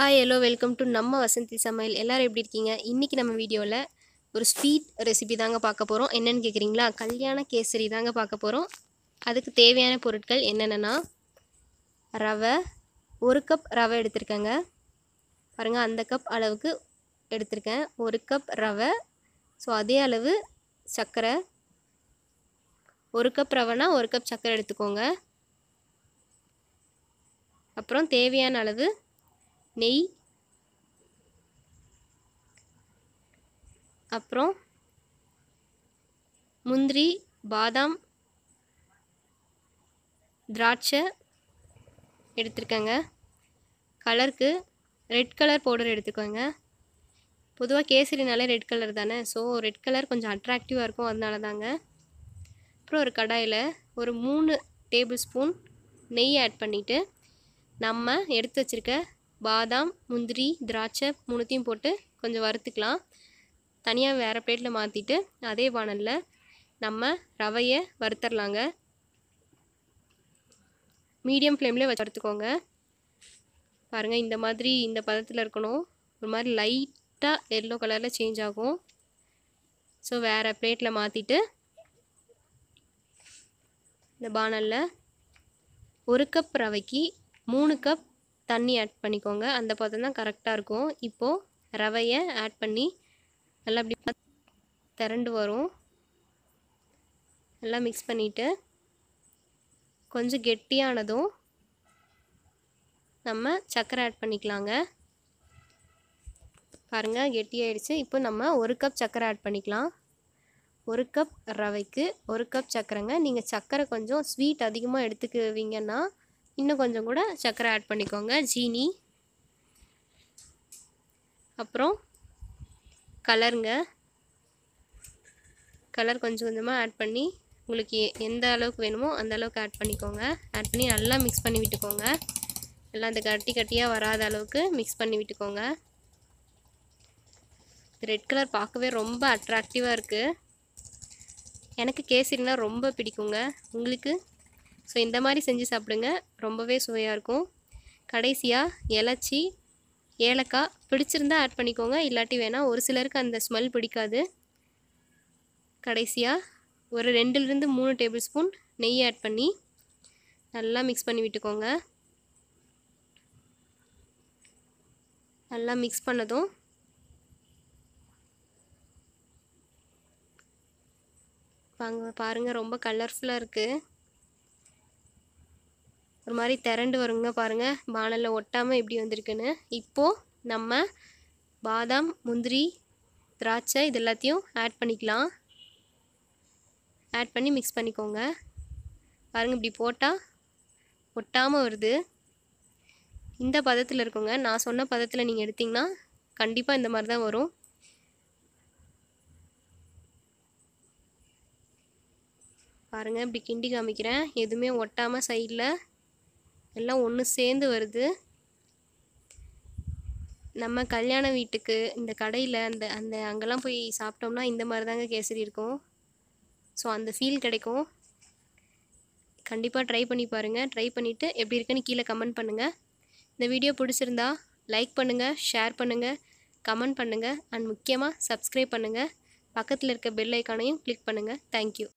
hi hello welcome to நம்ம வசந்தி சமையல் எல்லோரும் எப்படி இருக்கீங்க இன்றைக்கி நம்ம வீடியோவில் ஒரு ஸ்வீட் ரெசிபி தாங்க பார்க்க போகிறோம் என்னென்னு கேட்குறீங்களா கல்யாண கேசரி தாங்க பார்க்க போகிறோம் அதுக்கு தேவையான பொருட்கள் என்னென்னா ரவை ஒரு கப் ரவை எடுத்திருக்கேங்க பாருங்கள் அந்த கப் அளவுக்கு எடுத்திருக்கேன் ஒரு கப் ரவை ஸோ அதே அளவு சர்க்கரை ஒரு கப் ரவைனா ஒரு கப் சர்க்கரை எடுத்துக்கோங்க அப்புறம் தேவையான அளவு நெய் அப்புறம் முந்திரி பாதாம் திராட்சை எடுத்துருக்கேங்க கலருக்கு ரெட் கலர் பவுடர் எடுத்துக்கோங்க பொதுவாக கேசரினாலே ரெட் கலர் தானே ஸோ ரெட் கலர் கொஞ்சம் அட்ராக்டிவாக இருக்கும் அதனால தாங்க அப்புறம் ஒரு கடாயில் ஒரு மூணு டேபிள் ஸ்பூன் நெய் ஆட் பண்ணிவிட்டு நம்ம எடுத்து வச்சுருக்க பாதாம் முந்திரி திராட்சை மூணுத்தையும் போட்டு கொஞ்சம் வறுத்துக்கலாம் தனியாக வேறு பிளேட்டில் மாற்றிட்டு அதே வானலில் நம்ம ரவையை வறுத்தரலாங்க மீடியம் ஃப்ளேமில் வச்சு வறுத்துக்கோங்க பாருங்கள் இந்த மாதிரி இந்த பதத்தில் இருக்கணும் ஒரு மாதிரி லைட்டாக எல்லோ கலரில் சேஞ்ச் ஆகும் ஸோ வேறு பிளேட்டில் மாற்றிட்டு இந்த பானலில் ஒரு கப் ரவைக்கு மூணு கப் தண்ணி ஆட் பண்ணிக்கோங்க அந்த பதம் தான் கரெக்டாக இருக்கும் இப்போது ரவையை ஆட் பண்ணி நல்லா அப்படி திரண்டு வரும் நல்லா மிக்ஸ் பண்ணிவிட்டு கொஞ்சம் கெட்டியானதும் நம்ம சர்க்கரை ஆட் பண்ணிக்கலாங்க பாருங்கள் கெட்டியாயிடுச்சு இப்போ நம்ம ஒரு கப் சர்க்கரை ஆட் பண்ணிக்கலாம் ஒரு கப் ரவைக்கு ஒரு கப் சர்க்கரைங்க நீங்கள் சர்க்கரை கொஞ்சம் ஸ்வீட் அதிகமாக எடுத்துக்குவீங்கன்னா இன்னும் கொஞ்சம் கூட சர்க்கரை ஆட் பண்ணிக்கோங்க ஜீனி அப்புறம் கலருங்க கலர் கொஞ்சம் கொஞ்சமாக ஆட் பண்ணி உங்களுக்கு எந்த அளவுக்கு வேணுமோ அந்த அளவுக்கு ஆட் பண்ணிக்கோங்க ஆட் பண்ணி நல்லா மிக்ஸ் பண்ணி விட்டுக்கோங்க எல்லாம் அந்த கட்டி கட்டியாக வராத அளவுக்கு மிக்ஸ் பண்ணி விட்டுக்கோங்க ரெட் கலர் பார்க்கவே ரொம்ப அட்ராக்டிவாக இருக்குது எனக்கு கேசரினா ரொம்ப பிடிக்குங்க உங்களுக்கு ஸோ இந்த மாதிரி செஞ்சு சாப்பிடுங்க ரொம்பவே சுவையாக இருக்கும் கடைசியாக இலச்சி ஏலக்காய் பிடிச்சிருந்தா ஆட் பண்ணிக்கோங்க இல்லாட்டி வேணால் ஒரு சிலருக்கு அந்த ஸ்மெல் பிடிக்காது கடைசியாக ஒரு ரெண்டுலேருந்து மூணு டேபிள் ஸ்பூன் நெய் ஆட் பண்ணி நல்லா மிக்ஸ் பண்ணி விட்டுக்கோங்க நல்லா மிக்ஸ் பண்ணதும் பாங்க பாருங்கள் ரொம்ப கலர்ஃபுல்லாக இருக்குது ஒரு மாதிரி திரண்டு வருங்க பாருங்கள் பானலில் ஒட்டாமல் எப்படி வந்திருக்குன்னு இப்போது நம்ம பாதாம் முந்திரி திராட்சை இது எல்லாத்தையும் ஆட் பண்ணிக்கலாம் ஆட் பண்ணி மிக்ஸ் பண்ணிக்கோங்க பாருங்கள் இப்படி போட்டால் ஒட்டாமல் வருது இந்த பதத்தில் இருக்குங்க நான் சொன்ன பதத்தில் நீங்கள் எடுத்திங்கன்னா கண்டிப்பாக இந்த மாதிரி தான் வரும் பாருங்கள் இப்படி கிண்டி காமிக்கிறேன் எதுவுமே ஒட்டாமல் சைடில் எல்லாம் ஒன்று சேர்ந்து வருது நம்ம கல்யாண வீட்டுக்கு இந்த கடையில் அந்த அந்த அங்கெல்லாம் போய் சாப்பிட்டோம்னா இந்த மாதிரி தாங்க கேசரி இருக்கும் ஸோ அந்த ஃபீல் கிடைக்கும் கண்டிப்பாக ட்ரை பண்ணி பாருங்கள் ட்ரை பண்ணிவிட்டு எப்படி இருக்குன்னு கீழே கமெண்ட் பண்ணுங்கள் இந்த வீடியோ பிடிச்சிருந்தா லைக் பண்ணுங்கள் ஷேர் பண்ணுங்கள் கமெண்ட் பண்ணுங்கள் அண்ட் முக்கியமாக சப்ஸ்கிரைப் பண்ணுங்கள் பக்கத்தில் இருக்க பெல் ஐக்கானையும் கிளிக் பண்ணுங்கள் தேங்க்யூ